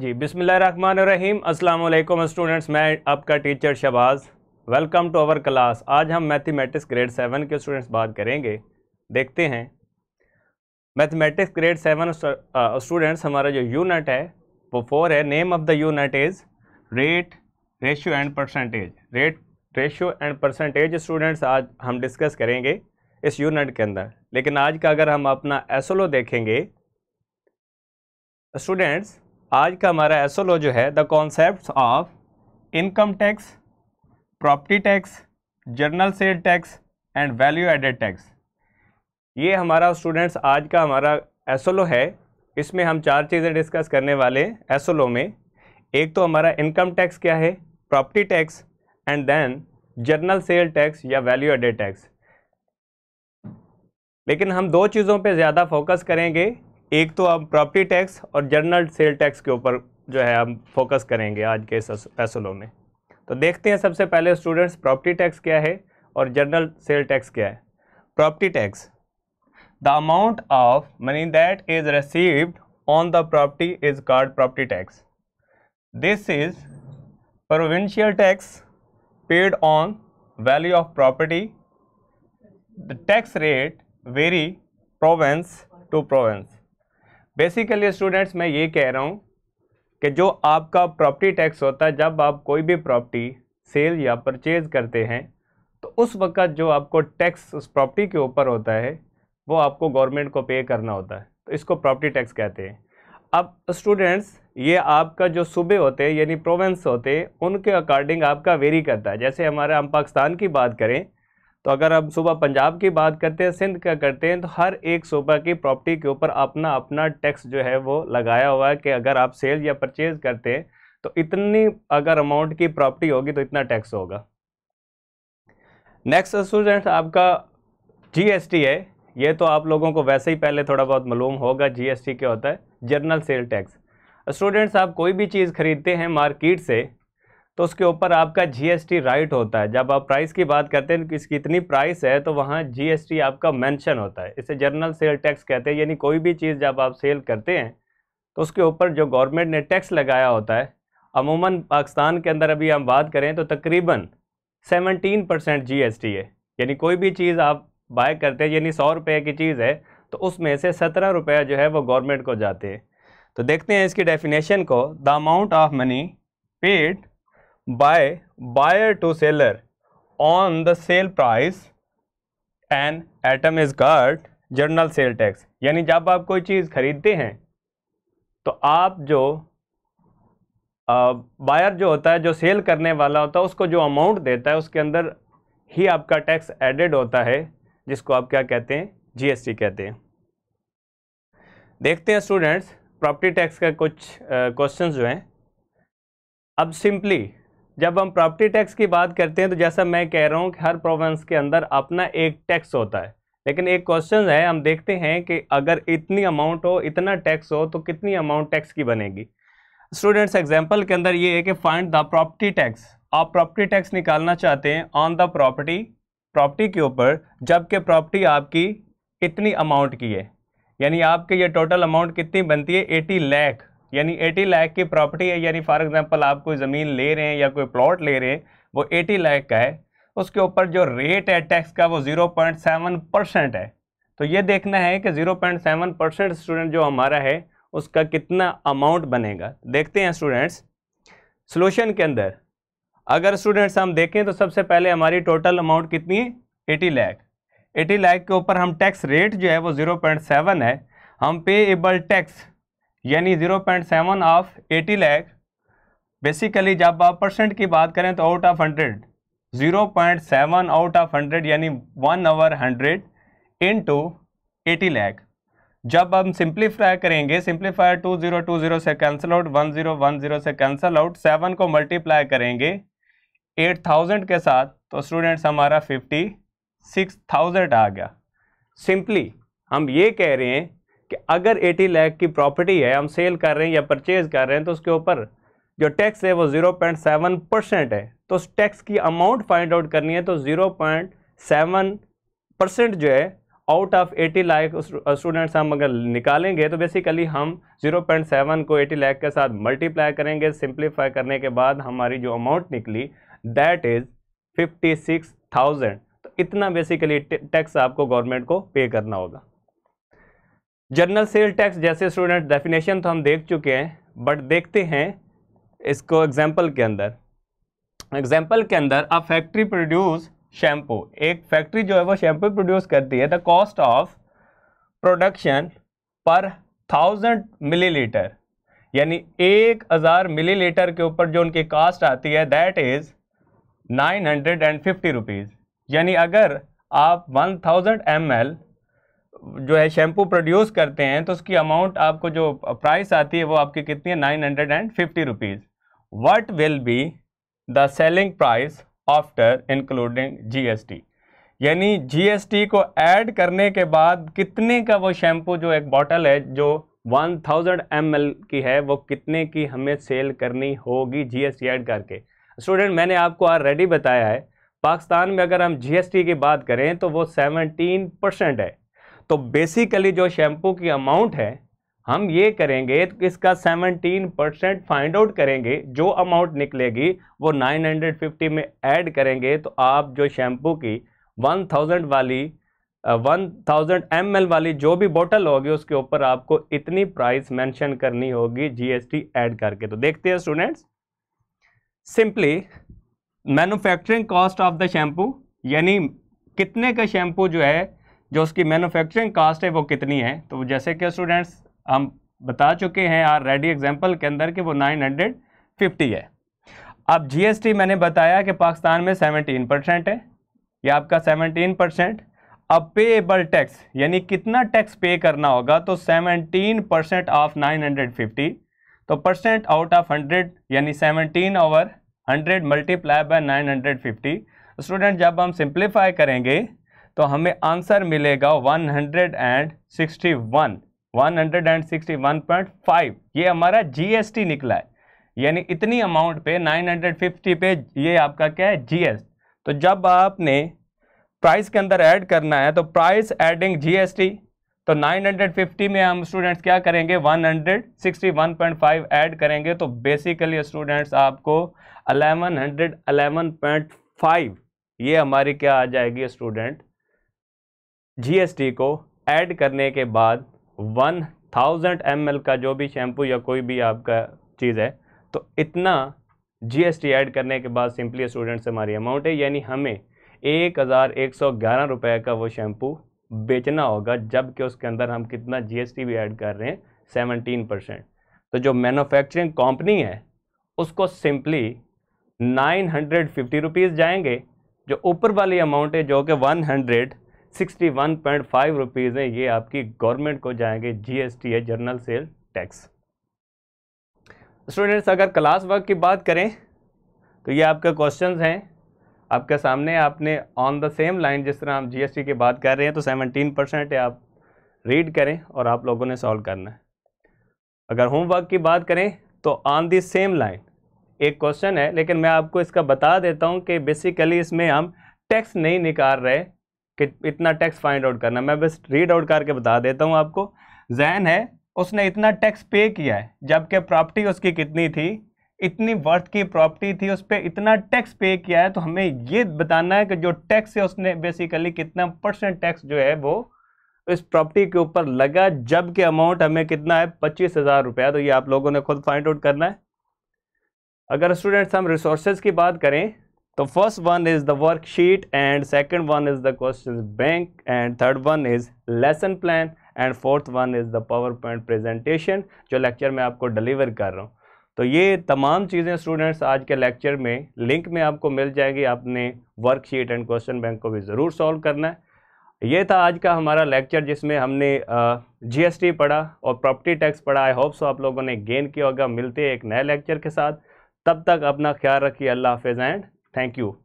जी बिसमीम अस्सलाम स्टूडेंट्स मैं आपका teacher Shahbaz welcome to our class आज हम मैथमेटिक्स ग्रेड सेवन के स्टूडेंट्स बात करेंगे देखते हैं मैथमेटिक्स ग्रेड सेवन स्टूडेंट्स हमारा जो यूनिट है वो फोर है name of the unit is rate ratio and percentage rate ratio and percentage students आज हम डिस्कस करेंगे इस यूनिट के अंदर लेकिन आज का अगर हम अपना एसोलो देखेंगे स्टूडेंट्स आज का हमारा एसोलो जो है the concept of income tax property tax general sale tax and value added tax ये हमारा स्टूडेंट्स आज का हमारा एसोलो है इसमें हम चार चीज़ें डिस्कस करने वाले एसोलो में एक तो हमारा इनकम टैक्स क्या है property tax and then general sale tax या वैल्यू एडेड टैक्स लेकिन हम दो चीज़ों पे ज़्यादा फोकस करेंगे एक तो आप प्रॉपर्टी टैक्स और जनरल सेल टैक्स के ऊपर जो है हम फोकस करेंगे आज के इस फैसलों में तो देखते हैं सबसे पहले स्टूडेंट्स प्रॉपर्टी टैक्स क्या है और जनरल सेल टैक्स क्या है property tax the amount of money that is received on the property is called property tax this is provincial tax paid on value of property the tax rate varies province to province basically students मैं ये कह रहा हूँ कि जो आपका property tax होता है जब आप कोई भी प्रॉपर्टी सेल या परचेज़ करते हैं तो उस वक्त जो आपको टैक्स उस प्रॉपर्टी के ऊपर होता है वो आपको गवर्नमेंट को पे करना होता है तो इसको प्रॉपर्टी टैक्स कहते हैं अब स्टूडेंट्स ये आपका जो सूबे होते हैं यानी प्रोवेंस होते हैं उनके अकॉर्डिंग आपका वेरी करता है जैसे हमारे हम पाकिस्तान की बात करें तो अगर हम सुबह पंजाब की बात करते हैं सिंध का करते हैं तो हर एक सूबा की प्रॉपर्टी के ऊपर अपना अपना टैक्स जो है वो लगाया हुआ है कि अगर आप सेल या परचेज करते हैं तो इतनी अगर अमाउंट की प्रॉपर्टी होगी तो इतना टैक्स होगा नेक्स्ट स्टूडेंट्स आपका जीएसटी है ये तो आप लोगों को वैसे ही पहले थोड़ा बहुत मालूम होगा जीएसटी क्या होता है जनरल सेल टैक्स स्टूडेंट्स आप कोई भी चीज़ खरीदते हैं मार्केट से तो उसके ऊपर आपका जीएसटी राइट होता है जब आप प्राइस की बात करते हैं कि इसकी इतनी प्राइस है तो वहाँ जीएसटी आपका मेंशन होता है इसे जर्नल सेल टैक्स कहते हैं यानी कोई भी चीज़ जब आप सेल करते हैं तो उसके ऊपर जो गवर्नमेंट ने टैक्स लगाया होता है अमूमन पाकिस्तान के अंदर अभी हम बात करें तो तकरीबन सेवनटीन परसेंट जी है यानी कोई भी चीज़ आप बाय करते हैं यानी सौ रुपये की चीज़ है तो उसमें से सत्रह रुपया जो है वो गवर्नमेंट को जाते हैं तो देखते हैं इसकी डेफिनेशन को the amount of money paid by buyer to seller on the sale price an item is called general sale tax यानी जब आप कोई चीज़ खरीदते हैं तो आप जो बायर जो होता है जो सेल करने वाला होता है उसको जो अमाउंट देता है उसके अंदर ही आपका टैक्स एडेड होता है जिसको आप क्या कहते हैं जीएसटी कहते हैं देखते हैं स्टूडेंट्स प्रॉपर्टी टैक्स का कुछ क्वेश्चंस जो हैं अब सिंपली जब हम प्रॉपर्टी टैक्स की बात करते हैं तो जैसा मैं कह रहा हूँ कि हर प्रोविंस के अंदर अपना एक टैक्स होता है लेकिन एक क्वेश्चन है हम देखते हैं कि अगर इतनी अमाउंट हो इतना टैक्स हो तो कितनी अमाउंट टैक्स की बनेगी स्टूडेंट्स एग्जाम्पल के अंदर ये है कि फाइंड द प्रॉपर्टी टैक्स आप प्रॉपर्टी टैक्स निकालना चाहते हैं ऑन द प्रॉपर्टी प्रॉपर्टी के ऊपर जबकि प्रॉपर्टी आपकी इतनी अमाउंट की है यानी आपके ये टोटल अमाउंट कितनी बनती है एटी लैख यानी 80 लाख की प्रॉपर्टी है यानी फॉर एग्जांपल आप कोई ज़मीन ले रहे हैं या कोई प्लॉट ले रहे हैं वो 80 लाख का है उसके ऊपर जो रेट है टैक्स का वो 0.7 परसेंट है तो ये देखना है कि 0.7 परसेंट स्टूडेंट जो हमारा है उसका कितना अमाउंट बनेगा देखते हैं स्टूडेंट्स सोल्यूशन के अंदर अगर स्टूडेंट्स हम देखें तो सबसे पहले हमारी टोटल अमाउंट कितनी है एटी लाख एटी लाख के ऊपर हम टैक्स रेट जो है वो ज़ीरो पॉइंट सेवन है हम पे एबल टैक्स यानी zero point seven of eighty lakh basically जब आप परसेंट की बात करें तो out of hundred zero point seven out of hundred यानी one over hundred into eighty lakh जब हम सिंप्लीफाई करेंगे simplifier two zero two zero से cancel out one zero one zero से कैंसिल आउट सेवन को मल्टीप्लाई करेंगे eight thousand के साथ तो स्टूडेंट्स हमारा फिफ्टी सिक्स थाउजेंड आ गया सिंपली हम ये कह रहे हैं कि अगर 80 लाख की प्रॉपर्टी है हम सेल कर रहे हैं या परचेज कर रहे हैं तो उसके ऊपर जो टैक्स है वो 0.7 परसेंट है तो उस टैक्स की अमाउंट फाइंड आउट करनी है तो 0.7 परसेंट जो है आउट ऑफ 80 लाख स्टूडेंट्स हम अगर निकालेंगे तो बेसिकली हम 0.7 को 80 लाख के साथ मल्टीप्लाई करेंगे सिंप्लीफाई करने के बाद हमारी जो अमाउंट निकली दैट इज़ फिफ्टी तो इतना बेसिकली टैक्स आपको गवर्नमेंट को पे करना होगा जनरल सेल टैक्स जैसे स्टूडेंट डेफिनेशन तो हम देख चुके हैं बट देखते हैं इसको एग्जाम्पल के अंदर एग्जाम्पल के अंदर अ फैक्ट्री प्रोड्यूस शैम्पू एक फैक्ट्री जो है वो शैम्पू प्रोड्यूस करती है the cost of production per thousand millilitre यानी एक हज़ार मिलीलीटर के ऊपर जो उनकी कास्ट आती है that is nine hundred and fifty rupees यानी अगर आप वन थाउजेंड एम एल जो है शैम्पू प्रोड्यूस करते हैं तो उसकी अमाउंट आपको जो प्राइस आती है वो आपकी कितनी है nine hundred and fifty rupees what will be the selling price after including GST यानी जीएसटी को ऐड करने के बाद कितने का वो शैम्पू जो एक बॉटल है जो वन थाउजेंड एम की है वो कितने की हमें सेल करनी होगी टी ऐड करके स्टूडेंट मैंने आपको ऑलरेडी बताया है पाकिस्तान में अगर हम जीएसटी की बात करें तो वो सेवनटीन परसेंट है तो बेसिकली जो शैम्पू की अमाउंट है हम ये करेंगे तो इसका 17 परसेंट फाइंड आउट करेंगे जो अमाउंट निकलेगी वो 950 में ऐड करेंगे तो आप जो शैम्पू की 1000 वाली वन थाउजेंड एम वाली जो भी बोतल होगी उसके ऊपर आपको इतनी प्राइस मेंशन करनी होगी जीएसटी ऐड करके तो देखते हैं students simply manufacturing cost of the shampoo यानी कितने का शैम्पू जो है जो उसकी मैन्युफैक्चरिंग कास्ट है वो कितनी है तो जैसे कि स्टूडेंट्स हम बता चुके हैं आर रेडी एग्जाम्पल के अंदर कि वो 950 है अब जीएसटी मैंने बताया कि पाकिस्तान में 17 परसेंट है ये आपका 17 परसेंट अब पेएबल टैक्स यानी कितना टैक्स पे करना होगा तो 17 परसेंट ऑफ 950 तो परसेंट आउट ऑफ 100 यानी 17 ओवर 100 मल्टीप्लाई बाय 950 स्टूडेंट जब हम सिंप्लीफाई करेंगे तो हमें आंसर मिलेगा 161 161.5 ये हमारा जीएसटी निकला है यानी इतनी अमाउंट पे 950 पे ये आपका क्या है एस तो जब आपने प्राइस के अंदर ऐड करना है तो प्राइस एडिंग जीएसटी तो 950 में हम स्टूडेंट्स क्या करेंगे 161.5 ऐड करेंगे तो बेसिकली स्टूडेंट्स आपको 1111.5 ये हमारी क्या आ जाएगी स्टूडेंट जीएसटी को ऐड करने के बाद वन थाउजेंड एम का जो भी शैम्पू या कोई भी आपका चीज़ है तो इतना जीएसटी ऐड करने के बाद सिंपली स्टूडेंट से हमारी अमाउंट है यानी हमें एक हज़ार एक सौ ग्यारह रुपये का वो शैम्पू बेचना होगा जबकि उसके अंदर हम कितना जीएसटी भी ऐड कर रहे हैं सेवनटीन परसेंट तो जो मैनुफैक्चरिंग कंपनी है उसको simply nine hundred fifty rupees जाएंगे जो ऊपर वाली अमाउंट है जो कि one hundred sixty one point five rupees है ये आपकी गवर्नमेंट को जाएंगे जीएसटी है जर्नल सेल टैक्स स्टूडेंट्स अगर क्लास वर्क की बात करें तो ये आपका क्वेश्चन हैं आपके सामने आपने ऑन द सेम लाइन जिस तरह हम जीएसटी की बात कर रहे हैं तो सेवनटीन परसेंट है आप रीड करें और आप लोगों ने सॉल्व करना है अगर होमवर्क की बात करें तो ऑन द सेम लाइन एक क्वेश्चन है लेकिन मैं आपको इसका बता देता हूँ कि बेसिकली इसमें हम टैक्स नहीं निकाल रहे कि इतना टैक्स फाइंड आउट करना मैं बस रीड आउट करके बता देता हूँ आपको जैन है उसने इतना टैक्स पे किया है जबकि प्रॉपर्टी उसकी कितनी थी इतनी वर्थ की प्रॉपर्टी थी उस पर इतना टैक्स पे किया है तो हमें ये बताना है कि जो टैक्स है उसने बेसिकली कितना परसेंट टैक्स जो है वो इस प्रॉपर्टी के ऊपर लगा जबकि अमाउंट हमें कितना है पच्चीस हज़ार रुपया तो ये आप लोगों ने खुद फाइंड आउट करना है अगर स्टूडेंट्स हम रिसोर्सेज की बात करें तो first one is the worksheet and second one is the question bank and third one is lesson plan and fourth one is the power point presentation जो लेक्चर में आपको डिलीवर कर रहा हूँ तो ये तमाम चीज़ें स्टूडेंट्स आज के लेक्चर में लिंक में आपको मिल जाएगी आपने वर्कशीट एंड क्वेश्चन बैंक को भी ज़रूर सॉल्व करना है ये था आज का हमारा लेक्चर जिसमें हमने जीएसटी पढ़ा और प्रॉपर्टी टैक्स पढ़ा आई होप सो आप लोगों ने गेन किया होगा मिलते हैं एक नए लेक्चर के साथ तब तक अपना ख्याल रखिए अल्लाह हाफिज़ एंड Thank you.